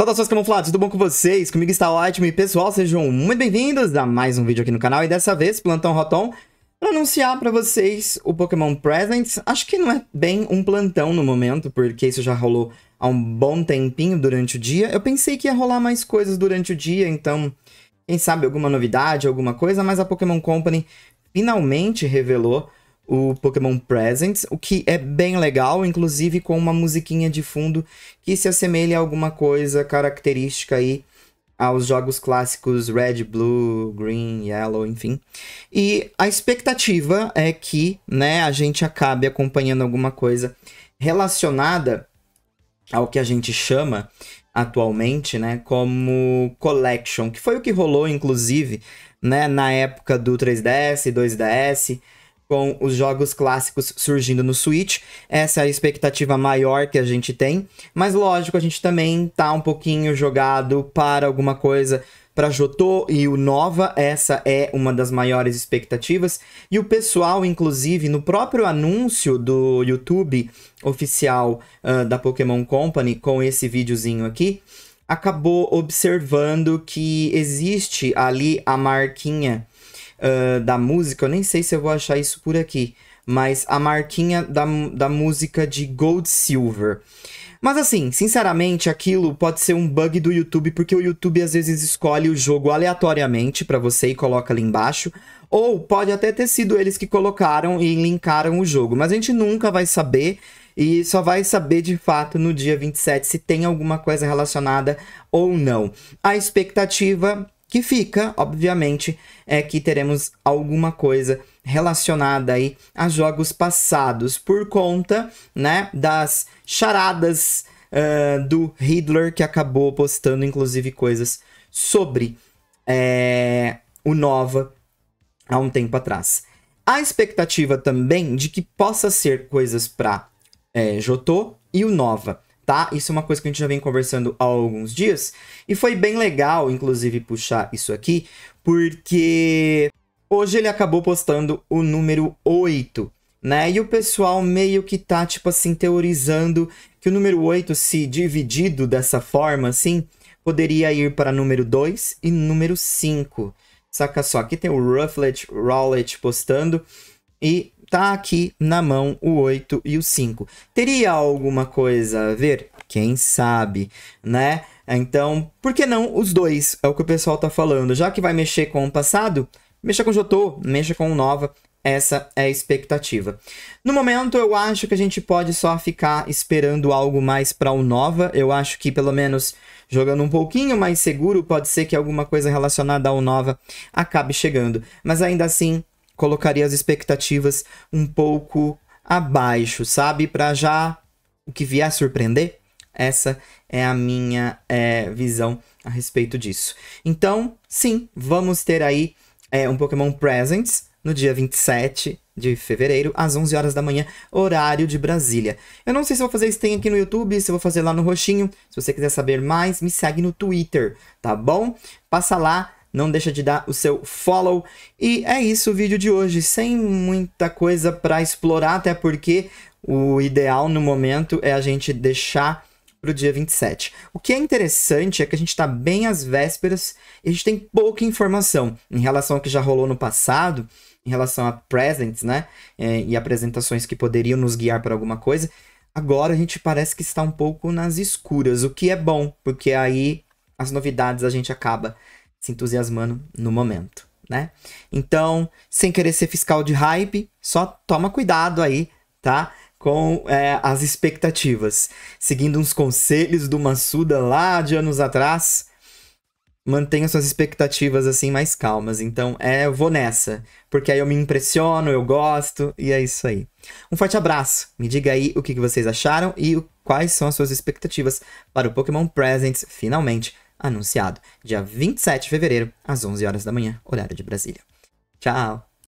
Saudações camuflados, tudo bom com vocês? Comigo está ótimo e pessoal, sejam muito bem-vindos a mais um vídeo aqui no canal e dessa vez, Plantão Rotom, para anunciar para vocês o Pokémon Presents. Acho que não é bem um plantão no momento, porque isso já rolou há um bom tempinho durante o dia. Eu pensei que ia rolar mais coisas durante o dia, então quem sabe alguma novidade, alguma coisa, mas a Pokémon Company finalmente revelou o Pokémon Presents, o que é bem legal, inclusive com uma musiquinha de fundo que se assemelha a alguma coisa característica aí aos jogos clássicos Red, Blue, Green, Yellow, enfim. E a expectativa é que, né, a gente acabe acompanhando alguma coisa relacionada ao que a gente chama atualmente, né, como collection, que foi o que rolou inclusive, né, na época do 3DS e 2DS, com os jogos clássicos surgindo no Switch. Essa é a expectativa maior que a gente tem. Mas lógico, a gente também tá um pouquinho jogado para alguma coisa para Jotô e o Nova, essa é uma das maiores expectativas. E o pessoal, inclusive, no próprio anúncio do YouTube oficial uh, da Pokémon Company, com esse videozinho aqui, acabou observando que existe ali a marquinha uh, da música, eu nem sei se eu vou achar isso por aqui, mas a marquinha da, da música de Gold Silver. Mas assim, sinceramente, aquilo pode ser um bug do YouTube, porque o YouTube às vezes escolhe o jogo aleatoriamente para você e coloca ali embaixo, ou pode até ter sido eles que colocaram e linkaram o jogo, mas a gente nunca vai saber e só vai saber de fato no dia 27 se tem alguma coisa relacionada ou não. A expectativa que fica, obviamente, é que teremos alguma coisa relacionada aí a jogos passados por conta, né, das charadas uh, do Hitler que acabou postando inclusive coisas sobre é, o Nova há um tempo atrás. A expectativa também de que possa ser coisas para é, Jotô e o Nova tá? Isso é uma coisa que a gente já vem conversando há alguns dias. E foi bem legal, inclusive, puxar isso aqui, porque hoje ele acabou postando o número 8, né? E o pessoal meio que tá, tipo assim, teorizando que o número 8, se dividido dessa forma, assim, poderia ir para número 2 e número 5. Saca só, aqui tem o Rufflet, Rowlet postando. E tá aqui na mão o 8 e o 5. Teria alguma coisa a ver? Quem sabe, né? Então, por que não os dois? É o que o pessoal tá falando. Já que vai mexer com o passado, mexa com o Jotô, mexa com o Nova, essa é a expectativa. No momento, eu acho que a gente pode só ficar esperando algo mais para o Nova. Eu acho que, pelo menos, jogando um pouquinho mais seguro, pode ser que alguma coisa relacionada ao Nova acabe chegando. Mas ainda assim, colocaria as expectativas um pouco abaixo, sabe? Para já o que vier surpreender. Essa é a minha é, visão a respeito disso. Então, sim, vamos ter aí é, um Pokémon Presents no dia 27 de fevereiro, às 11 horas da manhã, horário de Brasília. Eu não sei se vou fazer isso tem aqui no YouTube, se vou fazer lá no roxinho. Se você quiser saber mais, me segue no Twitter, tá bom? Passa lá, não deixa de dar o seu follow. E é isso o vídeo de hoje, sem muita coisa para explorar, até porque o ideal no momento é a gente deixar para o dia 27. O que é interessante é que a gente está bem às vésperas e a gente tem pouca informação em relação ao que já rolou no passado, em relação a presents, né? É, e apresentações que poderiam nos guiar para alguma coisa. Agora a gente parece que está um pouco nas escuras, o que é bom, porque aí as novidades a gente acaba se entusiasmando no momento, né? Então, sem querer ser fiscal de hype, só toma cuidado aí, tá? Com é, as expectativas. Seguindo uns conselhos do Massuda lá de anos atrás, mantenha suas expectativas assim mais calmas. Então, é, eu vou nessa, porque aí eu me impressiono, eu gosto e é isso aí. Um forte abraço. Me diga aí o que, que vocês acharam e o, quais são as suas expectativas para o Pokémon Presents finalmente anunciado, dia 27 de fevereiro, às 11 horas da manhã, horário de Brasília. Tchau!